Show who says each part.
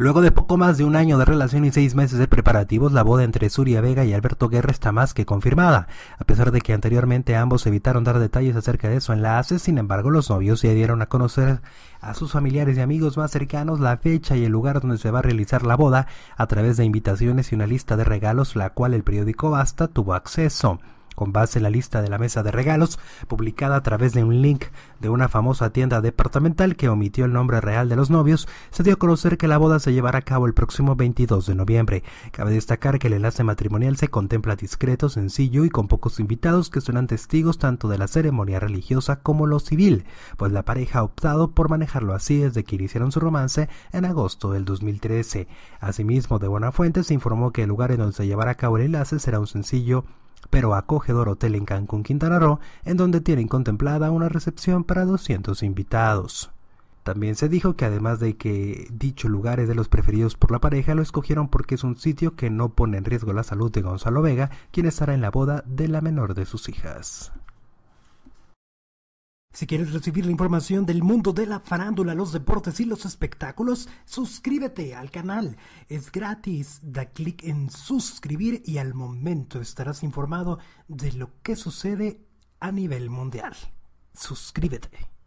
Speaker 1: Luego de poco más de un año de relación y seis meses de preparativos, la boda entre Zuria Vega y Alberto Guerra está más que confirmada. A pesar de que anteriormente ambos evitaron dar detalles acerca de su enlace, sin embargo los novios se dieron a conocer a sus familiares y amigos más cercanos la fecha y el lugar donde se va a realizar la boda a través de invitaciones y una lista de regalos la cual el periódico Basta tuvo acceso con base en la lista de la mesa de regalos publicada a través de un link de una famosa tienda departamental que omitió el nombre real de los novios, se dio a conocer que la boda se llevará a cabo el próximo 22 de noviembre. Cabe destacar que el enlace matrimonial se contempla discreto, sencillo y con pocos invitados que serán testigos tanto de la ceremonia religiosa como lo civil, pues la pareja ha optado por manejarlo así desde que iniciaron su romance en agosto del 2013. Asimismo, de buena fuente se informó que el lugar en donde se llevará a cabo el enlace será un sencillo pero acogedor hotel en Cancún, Quintana Roo, en donde tienen contemplada una recepción para 200 invitados. También se dijo que además de que dicho lugar es de los preferidos por la pareja, lo escogieron porque es un sitio que no pone en riesgo la salud de Gonzalo Vega, quien estará en la boda de la menor de sus hijas. Si quieres recibir la información del mundo de la farándula, los deportes y los espectáculos, suscríbete al canal. Es gratis. Da clic en suscribir y al momento estarás informado de lo que sucede a nivel mundial. Suscríbete.